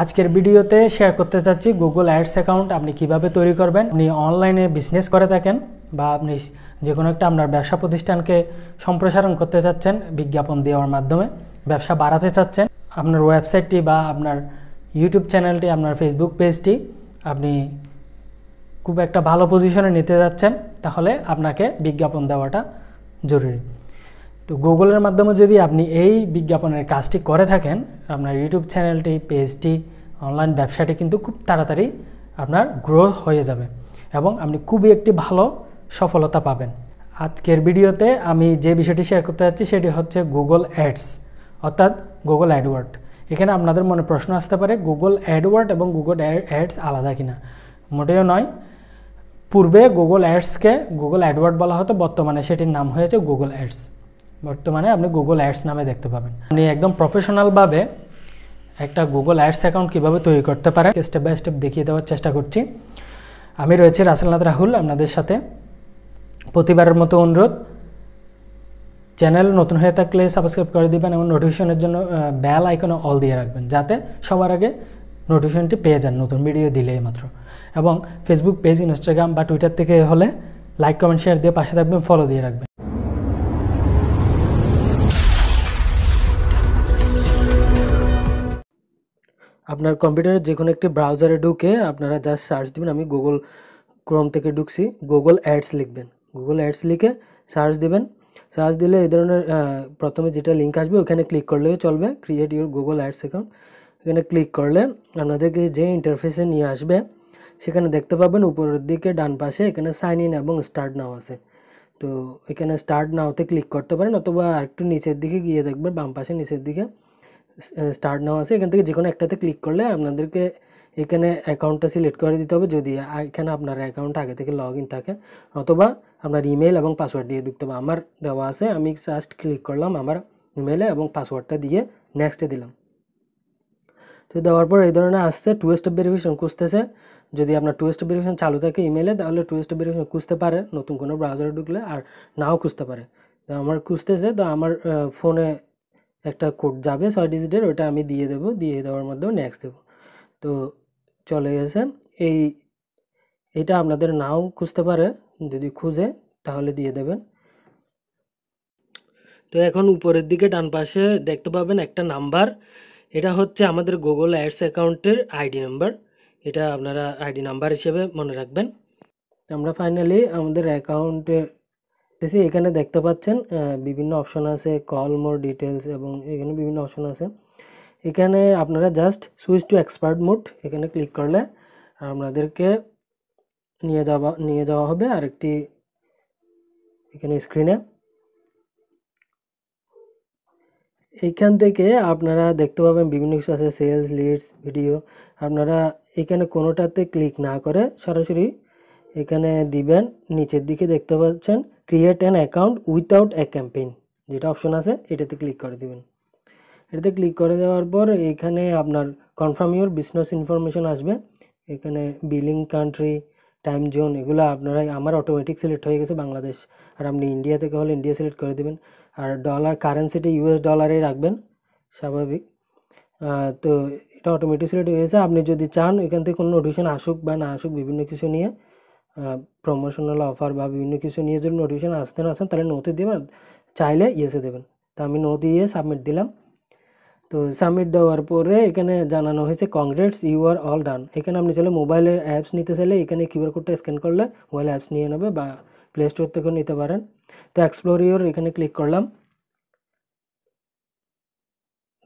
আজকের ভিডিওতে শেয়ার করতে চাচ্ছি গুগল অ্যাডস অ্যাকাউন্ট আপনি কিভাবে তৈরি করবেন আপনি অনলাইনে বিজনেস করে থাকেন বা আপনি যে কোনো একটা আপনার ব্যবসা প্রতিষ্ঠানকে সম্প্রসারণ করতে চাচ্ছেন বিজ্ঞাপন দেওয়ার মাধ্যমে ব্যবসা বাড়াতে চাচ্ছেন আপনার ওয়েবসাইটটি বা আপনার ইউটিউব চ্যানেলটি আপনার ফেসবুক পেজটি আপনি খুব একটা ভালো পজিশনে নিতে যাচ্ছেন তাহলে আপনাকে বিজ্ঞাপন দেওয়াটা জরুরি তো গুগলের মাধ্যমে যদি আপনি এই বিজ্ঞাপনের কাজটি করে থাকেন আপনার ইউটিউব চ্যানেলটি পেজটি অনলাইন ব্যবসাটি কিন্তু খুব তাড়াতাড়ি আপনার গ্রো হয়ে যাবে এবং আপনি খুবই একটি ভালো সফলতা পাবেন আজকের ভিডিওতে আমি যে বিষয়টি শেয়ার করতে যাচ্ছি সেটি হচ্ছে গুগল অ্যাডস অর্থাৎ গুগল অ্যাডওয়ার্ড এখানে আপনাদের মনে প্রশ্ন আসতে পারে গুগল অ্যাডওয়ার্ড এবং গুগল অ্যাডস আলাদা কিনা মোটেও নয় পূর্বে গুগল অ্যাডসকে গুগল অ্যাডওয়ার্ড বলা হতো বর্তমানে সেটির নাম হয়েছে গুগল অ্যাডস বর্তমানে আপনি গুগল অ্যাডস নামে দেখতে পাবেন আপনি একদম প্রফেশনালভাবে একটা গুগল অ্যাডস অ্যাকাউন্ট কীভাবে তৈরি করতে পারেন স্টেপ বাই স্টেপ দেখিয়ে দেওয়ার চেষ্টা করছি আমি রয়েছি রাসেলনাথ রাহুল আপনাদের সাথে প্রতিবারের মতো অনুরোধ চ্যানেল নতুন হয়ে থাকলে সাবস্ক্রাইব করে দিবেন এবং নোটিফিকেশনের জন্য বেল আইকনে অল দিয়ে রাখবেন যাতে সবার আগে নোটিফিকেশনটি পেয়ে যান নতুন ভিডিও দিলেই মাত্র এবং ফেসবুক পেজ ইনস্টাগ্রাম বা টুইটার থেকে হলে লাইক কমেন্ট শেয়ার দিয়ে পাশে থাকবেন ফলো দিয়ে রাখবেন আপনার কম্পিউটারের যে কোনো একটি ব্রাউজারে ঢুকে আপনারা জাস্ট সার্চ দেবেন আমি গুগল ক্রোম থেকে ঢুকছি গুগল অ্যাডস লিখবেন গুগল অ্যাডস লিখে সার্চ দেবেন সার্চ দিলে এই ধরনের প্রথমে যেটা লিঙ্ক আসবে ওখানে ক্লিক করলেও চলবে create your Google Ads account এখানে ক্লিক করলে আপনাদেরকে যে ইন্টারফেসে নিয়ে আসবে সেখানে দেখতে পাবেন উপরের দিকে ডান পাশে এখানে সাইন ইন এবং স্টার্ট নাও আছে তো এখানে স্টার্ট নাওতে ক্লিক করতে পারেন অথবা একটু নিচের দিকে গিয়ে দেখবেন বাম পাশে নিচের দিকে স্টার্ট নাও আছে এখান থেকে যে কোনো একটাতে ক্লিক করলে আপনাদেরকে এখানে অ্যাকাউন্টটা সিলেক্ট করে দিতে হবে যদি এখানে আপনার অ্যাকাউন্ট আগে থেকে লগ ইন থাকে অথবা আপনার ইমেল এবং পাসওয়ার্ড দিয়ে দিতে হবে আমার দেওয়া আছে আমি জাস্ট ক্লিক করলাম আমার ইমেলে এবং পাসওয়ার্ডটা দিয়ে নেক্সটে দিলাম তো দেওয়ার পর এই ধরনের আসছে টু স্টেপ ভেরিফিকেশন খুঁজতেছে যদি আপনার টু স্টেপ ভেরিফিকেশন চালু থাকে ইমেলে তাহলে টু স্টেপ ভেরিফিকেশন খুঁজতে পারে নতুন কোনো ব্রাউজারে ঢুকলে আর নাও খুঁজতে পারে তো আমার খুঁজতেছে তো আমার ফোনে একটা কোড যাবে ছয় ডিজিটের ওটা আমি দিয়ে দেবো দিয়ে দেওয়ার মাধ্যমে নেক্সট দেবো তো চলে গেছে এই এটা আপনাদের নাও খুঁজতে পারে যদি খুঁজে তাহলে দিয়ে দেবেন তো এখন উপরের দিকে ডান পাশে দেখতে পাবেন একটা নাম্বার এটা হচ্ছে আমাদের গুগল অ্যাডস অ্যাকাউন্টের আইডি নাম্বার এটা আপনারা আইডি নাম্বার হিসেবে মনে রাখবেন আমরা ফাইনালি আমাদের অ্যাকাউন্টের দেখতেছি এখানে দেখতে পাচ্ছেন বিভিন্ন অপশন আছে কল মোর ডিটেলস এবং এখানে বিভিন্ন অপশন আছে এখানে আপনারা just switch to expert mode এখানে ক্লিক করলে আপনাদেরকে নিয়ে যাওয়া নিয়ে যাওয়া হবে আরেকটি এখানে স্ক্রিনে এইখান থেকে আপনারা দেখতে পাবেন বিভিন্ন কিছু আছে সেলস লিডস ভিডিও আপনারা এখানে কোনোটাতে ক্লিক না করে সরাসরি এখানে দিবেন নিচের দিকে দেখতে পাচ্ছেন create an account without a campaign যেটা অপশন আছে এটাতে ক্লিক করে দেবেন এটাতে ক্লিক করে দেওয়ার পর এখানে আপনার কনফার্ম ইউর বিজনেস ইনফরমেশন আসবে এখানে বিলিং কান্ট্রি টাইম জোন এগুলো আপনারা আমার অটোমেটিক সিলেক্ট হয়ে গেছে বাংলাদেশ আর আপনি ইন্ডিয়া থেকে হলে ইন্ডিয়া সিলেক্ট করে দেবেন আর ডলার কারেন্সিটি ইউএস ডলারে রাখবেন স্বাভাবিক তো এটা অটোমেটিক সিলেক্ট হয়ে গেছে আপনি যদি চান এখান থেকে কোনো নোটিফিকেশন আসুক বা না আসুক বিভিন্ন কিছু নিয়ে প্রমোশনাল অফার বা বিভিন্ন কিছু নিয়ে যদি নোটিফিকেশান আসতে না আসেন তাহলে নোতে দেবেন চাইলে ইয়েসে দেবেন তো আমি নো দিয়ে সাবমিট দিলাম তো সাবমিট দেওয়ার পরে এখানে জানানো হয়েছে congrats you are all done এখানে আপনি চাইলে মোবাইলের অ্যাপস নিতে চাইলে এখানে কিউআর কোডটা স্ক্যান করলে মোবাইল অ্যাপস নিয়ে নেবে বা প্লে স্টোর থেকেও নিতে পারেন তো এক্সপ্লোর ইউর এখানে ক্লিক করলাম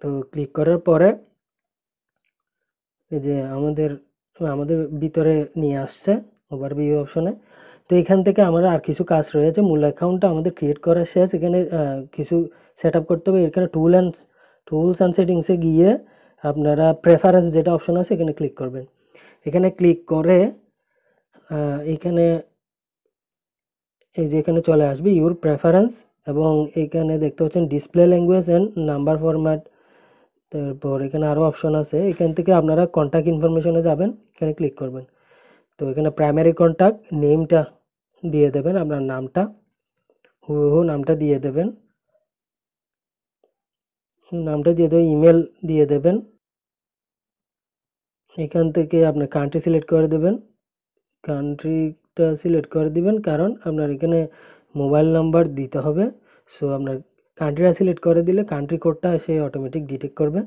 তো ক্লিক করার পরে এই যে আমাদের আমাদের ভিতরে নিয়ে আসছে ওভারভিউ অপশনে তো এখান থেকে আমাদের আর কিছু কাজ রয়েছে মূল অ্যাকাউন্টটা আমাদের ক্রিয়েট করা শেষ এখানে কিছু সেট করতে হবে এখানে টুল অ্যান্ড টুলস অ্যান্ড সেটিংসে গিয়ে আপনারা প্রেফারেন্স যেটা অপশন আছে এখানে ক্লিক করবেন এখানে ক্লিক করে এখানে এই যে এখানে চলে আসবে ইউর প্রেফারেন্স এবং এখানে দেখতে পাচ্ছেন display language and number format তারপর এখানে আরও অপশন আছে এখান থেকে আপনারা কন্ট্যাক্ট ইনফরমেশনে যাবেন এখানে ক্লিক করবেন তো এখানে প্রাইমারি কন্ট্যাক্ট নেমটা দিয়ে দেবেন আপনার নামটা হুহু নামটা দিয়ে দেবেন নামটা দিয়ে দেবেন ইমেল দিয়ে দেবেন এখান থেকে আপনার কান্ট্রি সিলেক্ট করে দেবেন কান্ট্রিটা সিলেক্ট করে দিবেন কারণ আপনার এখানে মোবাইল নাম্বার দিতে হবে সো আপনার কান্ট্রিটা সিলেক্ট করে দিলে কান্ট্রি কোডটা সে অটোমেটিক ডিটেক্ট করবে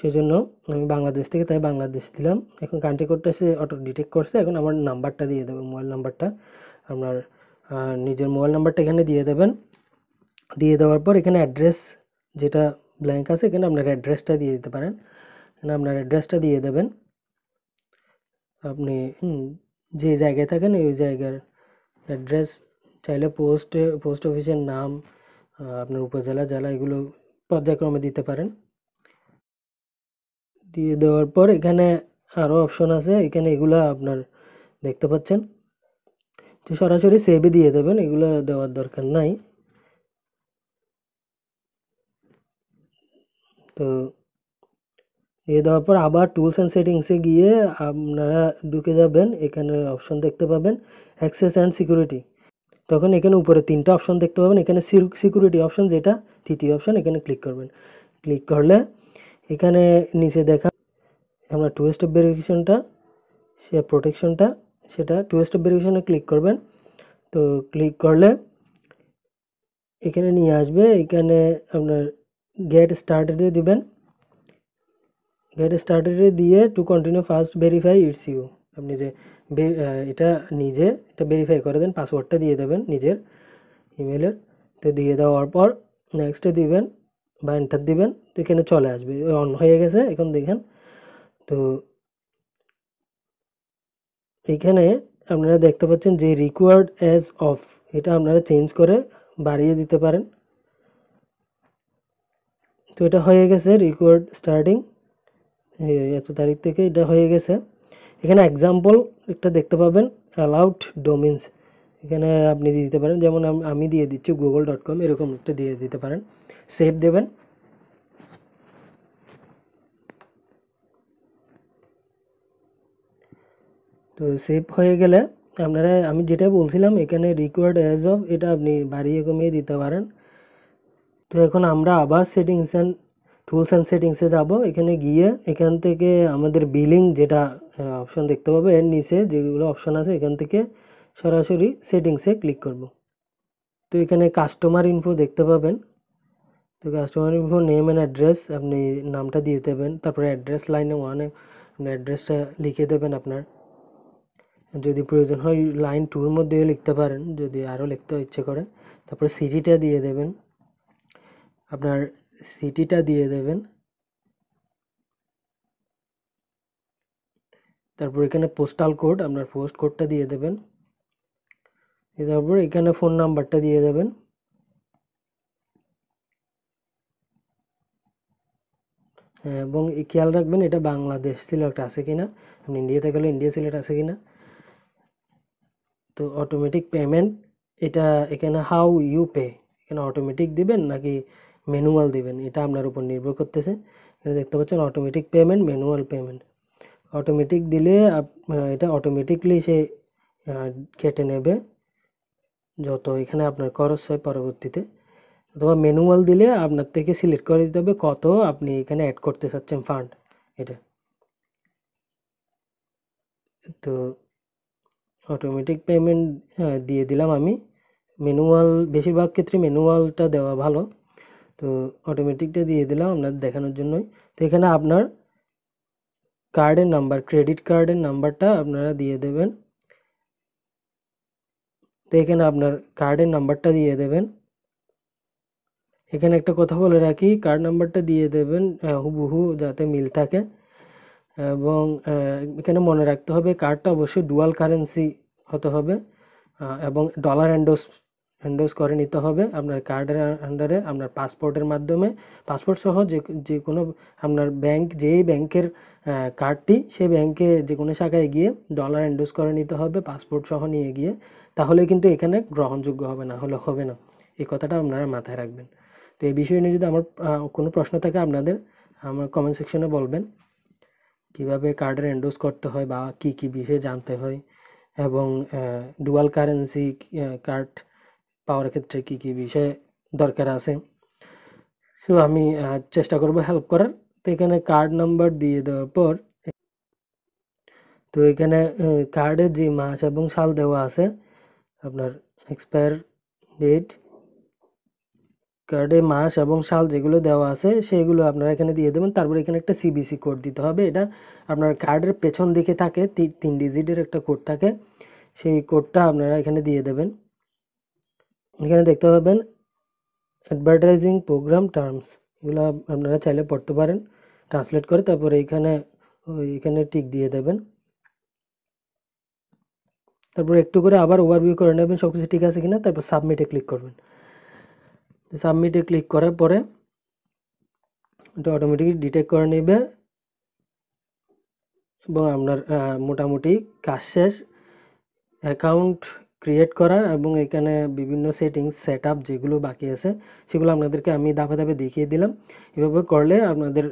সেজন্য আমি বাংলাদেশ থেকে তাই বাংলাদেশ দিলাম এখন কান্ট্রি কোডটা সে অটো ডিটেক্ট করছে এখন আমার নাম্বারটা দিয়ে দেবে মোবাইল নাম্বারটা আপনার নিজের মোবাইল নাম্বারটা এখানে দিয়ে দেবেন দিয়ে দেওয়ার পর এখানে অ্যাড্রেস যেটা ব্ল্যাঙ্ক আছে এখানে আপনার অ্যাড্রেসটা দিয়ে দিতে পারেন এখানে আপনার অ্যাড্রেসটা দিয়ে দেবেন আপনি যে জায়গায় থাকেন ওই জায়গার অ্যাড্রেস চাইলে পোস্টে পোস্ট অফিসের নাম আপনার উপজেলা জেলা এগুলো পর্যায়ক্রমে দিতে পারেন দিয়ে দেওয়ার পর এখানে আরও অপশন আছে এখানে এগুলা আপনার দেখতে পাচ্ছেন তো সরাসরি সেভে দিয়ে দেবেন এগুলো দেওয়ার দরকার নাই তো দিয়ে দেওয়ার পর আবার টুলস অ্যান্ড সেটিংসে গিয়ে আপনারা ঢুকে যাবেন এখানে অপশন দেখতে পাবেন অ্যাক্সেস অ্যান্ড সিকিউরিটি তখন এখানে উপরে তিনটা অপশন দেখতে পাবেন এখানে সিকিউরিটি অপশন যেটা তৃতীয় অপশন এখানে ক্লিক করবেন ক্লিক করলে এখানে নিচে দেখা আমরা টু স্টেপ ভেরিফিকেশনটা সে প্রোটেকশনটা সেটা টু স্টেপ ভেরিফিকেশনে ক্লিক করবেন তো ক্লিক করলে এখানে নিয়ে আসবে এখানে আপনার গেট স্টার্টেডে দিবেন গেট স্টার্টেডে দিয়ে to continue first verify it's you আপনি যে এটা নিজে এটা ভেরিফাই করে দেন পাসওয়ার্ডটা দিয়ে দেবেন নিজের ইমেলের তো দিয়ে দেওয়ার পর নেক্সটে দিবেন বা এন্টার দিবেন তো এখানে চলে আসবে অন হয়ে গেছে এখন দেখেন তো এখানে আপনারা দেখতে পাচ্ছেন যে রিকোয়ার্ড অ্যাজ অফ এটা আপনারা চেঞ্জ করে বাড়িয়ে দিতে পারেন তো এটা হয়ে গেছে রিকোয়ার্ড স্টার্টিং এত তারিখ থেকে এটা হয়ে গেছে এখানে এক্সাম্পল একটা দেখতে পাবেন অ্যালাউড ডোমিনস এখানে আপনি দিয়ে দিতে পারেন যেমন আমি দিয়ে দিচ্ছি গুগল ডট কম এরকম একটা দিয়ে দিতে পারেন সেভ দেবেন তো সেভ হয়ে গেলে আপনারা আমি যেটা বলছিলাম এখানে রিকোয়ার্ড অ্যাজ অফ এটা আপনি বাড়িয়ে কমিয়ে দিতে পারেন তো এখন আমরা আবার সেটিংস অ্যান্ড টুলস অ্যান্ড সেটিংসে যাব এখানে গিয়ে এখান থেকে আমাদের বিলিং যেটা অপশন দেখতে পাবো এর নিচে যেগুলো অপশন আছে এখান থেকে সরাসরি সেটিংসে ক্লিক করব তো এখানে কাস্টমার ইনফো দেখতে পাবেন তো customer info name and address আপনি নামটা দিয়ে দেবেন তারপরে অ্যাড্রেস লাইনে ওয়ানে আপনি অ্যাড্রেসটা লিখে দেবেন আপনার যদি প্রয়োজন হয় লাইন টুর মধ্যেও লিখতে পারেন যদি আরও লিখতে ইচ্ছে করে তারপরে সিটিটা দিয়ে দেবেন আপনার সিটিটা দিয়ে দেবেন তারপর এখানে পোস্টাল কোড আপনার পোস্ট কোডটা দিয়ে দেবেন তারপর এখানে ফোন নাম্বারটা দিয়ে দেবেন হ্যাঁ এবং খেয়াল রাখবেন এটা বাংলাদেশ সিলেক্ট আছে কি না আপনি ইন্ডিয়াতে গেলে ইন্ডিয়া সিলেক্ট আছে কি না তো অটোমেটিক পেমেন্ট এটা এখানে হাউ ইউ পে এখানে অটোমেটিক দিবেন নাকি ম্যানুয়াল দিবেন এটা আপনার উপর নির্ভর করতেছে এখানে দেখতে পাচ্ছেন automatic payment manual payment automatic দিলে এটা অটোমেটিকলি সে কেটে নেবে যত এখানে আপনার খরচ হয় পরবর্তীতে অথবা ম্যানুয়াল দিলে আপনার থেকে সিলেক্ট করে দিতে হবে কত আপনি এখানে অ্যাড করতে চাচ্ছেন ফান্ড এটা তো অটোমেটিক পেমেন্ট হ্যাঁ, দিয়ে দিলাম আমি ম্যানুয়াল বেশিরভাগ ক্ষেত্রে ম্যানুয়ালটা দেওয়া ভালো তো অটোমেটিকটা দিয়ে দিলাম আপনার দেখানোর জন্যই তো এখানে আপনার কার্ডের নাম্বার ক্রেডিট কার্ডের নাম্বারটা আপনারা দিয়ে দেবেন তো এখানে আপনার কার্ডের নাম্বারটা দিয়ে দেবেন এখানে একটা কথা বলে রাখি কার্ড নাম্বারটা দিয়ে দেবেন হুবহু যাতে মিল থাকে এবং এখানে মনে রাখতে হবে কার্ডটা অবশ্যই ডুয়াল কারেন্সি হতে হবে এবং ডলার অ্যান্ডোস অ্যান্ডোস করে নিতে হবে আপনার কার্ডের আন্ডারে আপনার পাসপোর্টের মাধ্যমে পাসপোর্ট সহ যে যে কোনো আপনার ব্যাংক যেই ব্যাংকের কার্ডটি সেই ব্যাংকে যে কোনো শাখায় গিয়ে ডলার অ্যান্ডোস করে নিতে হবে পাসপোর্ট সহ নিয়ে গিয়ে তাহলে কিন্তু এখানে গ্রহণযোগ্য হবে না হলে হবে না এই কথাটা আপনারা মাথায় রাখবেন তো এই বিষয় নিয়ে যদি আমার কোনো প্রশ্ন থাকে আপনাদের আমার কমেন্ট সেকশনে বলবেন কিভাবে কার্ডের এন্ডোজ করতে হয় বা কি কি বিষয়ে জানতে হয় এবং ডুয়াল কারেন্সি কার্ড পাওয়ার ক্ষেত্রে কি কি বিষয়ে দরকার আছে সো আমি চেষ্টা করব হেল্প করার তো এখানে কার্ড নাম্বার দিয়ে দেওয়ার পর তো এখানে কার্ডের যে মাস এবং সাল দেওয়া আছে আপনার এক্সপায়ার ডেট কার্ডে মাস এবং সাল যেগুলো দেওয়া আছে সেগুলো আপনারা এখানে দিয়ে দেবেন তারপরে এখানে একটা সিবিসি কোড দিতে হবে এটা আপনার কার্ডের পেছন দিকে থাকে তিন ডিজিটের একটা কোড থাকে সেই কোডটা আপনারা এখানে দিয়ে দেবেন এখানে দেখতে পাবেন অ্যাডভার্টাইজিং প্রোগ্রাম টার্মস এগুলো আপনারা চাইলে পড়তে পারেন ট্রান্সলেট করে তারপরে এখানে এখানে টিক দিয়ে দেবেন তারপর একটু করে আবার ওভারভিউ করে নেবেন সব কিছু ঠিক আছে কিনা তারপর সাবমিটে ক্লিক করবেন সাবমিটে ক্লিক করার পরে এটা অটোমেটিক ডিটেক্ট করে নেবে এবং আপনার মোটামুটি কাজ শেষ অ্যাকাউন্ট ক্রিয়েট করা এবং এখানে বিভিন্ন সেটিংস সেট যেগুলো বাকি আছে সেগুলো আপনাদেরকে আমি ধাপে ধাপে দেখিয়ে দিলাম এভাবে করলে আপনাদের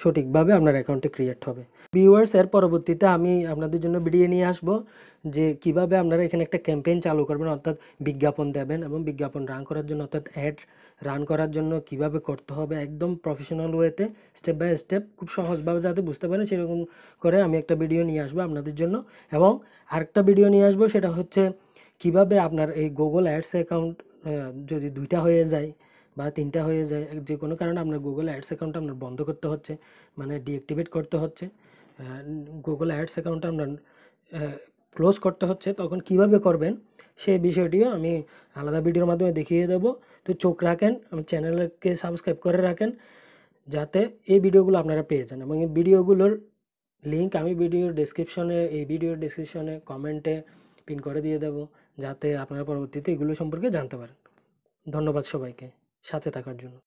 সঠিকভাবে আপনার অ্যাকাউন্টটি ক্রিয়েট হবে ভিউয়ার্স এর পরবর্তীতে আমি আপনাদের জন্য ভিডিও নিয়ে আসব যে কিভাবে আপনারা এখানে একটা ক্যাম্পেইন চালু করবেন অর্থাৎ বিজ্ঞাপন দেবেন এবং বিজ্ঞাপন রান করার জন্য অর্থাৎ অ্যাড রান করার জন্য কিভাবে করতে হবে একদম প্রফেশনাল ওয়েতে স্টেপ বাই স্টেপ খুব সহজভাবে যাতে বুঝতে পারেন সেরকম করে আমি একটা ভিডিও নিয়ে আসবো আপনাদের জন্য এবং আরেকটা ভিডিও নিয়ে আসবো সেটা হচ্ছে কিভাবে আপনার এই গুগল অ্যাডস অ্যাকাউন্ট যদি দুইটা হয়ে যায় বা তিনটা হয়ে যায় যে কোনো কারণে আপনার গুগল অ্যাডস অ্যাকাউন্ট আপনার বন্ধ করতে হচ্ছে মানে ডিঅ্যাক্টিভেট করতে হচ্ছে গুগল অ্যাডস অ্যাকাউন্টটা আপনার ক্লোজ করতে হচ্ছে তখন কিভাবে করবেন সেই বিষয়টিও আমি আলাদা ভিডিওর মাধ্যমে দেখিয়ে দেব তো চোখ রাখেন আমি চ্যানেলকে সাবস্ক্রাইব করে রাখেন যাতে এই ভিডিওগুলো আপনারা পেয়ে যান এবং এই ভিডিওগুলোর লিঙ্ক আমি ভিডিওর ডিসক্রিপশনে এই ভিডিওর ডিসক্রিপশনে কমেন্টে পিন করে দিয়ে দেব যাতে আপনারা পরবর্তীতে এগুলো সম্পর্কে জানতে পারেন ধন্যবাদ সবাইকে সাথে থাকার জন্য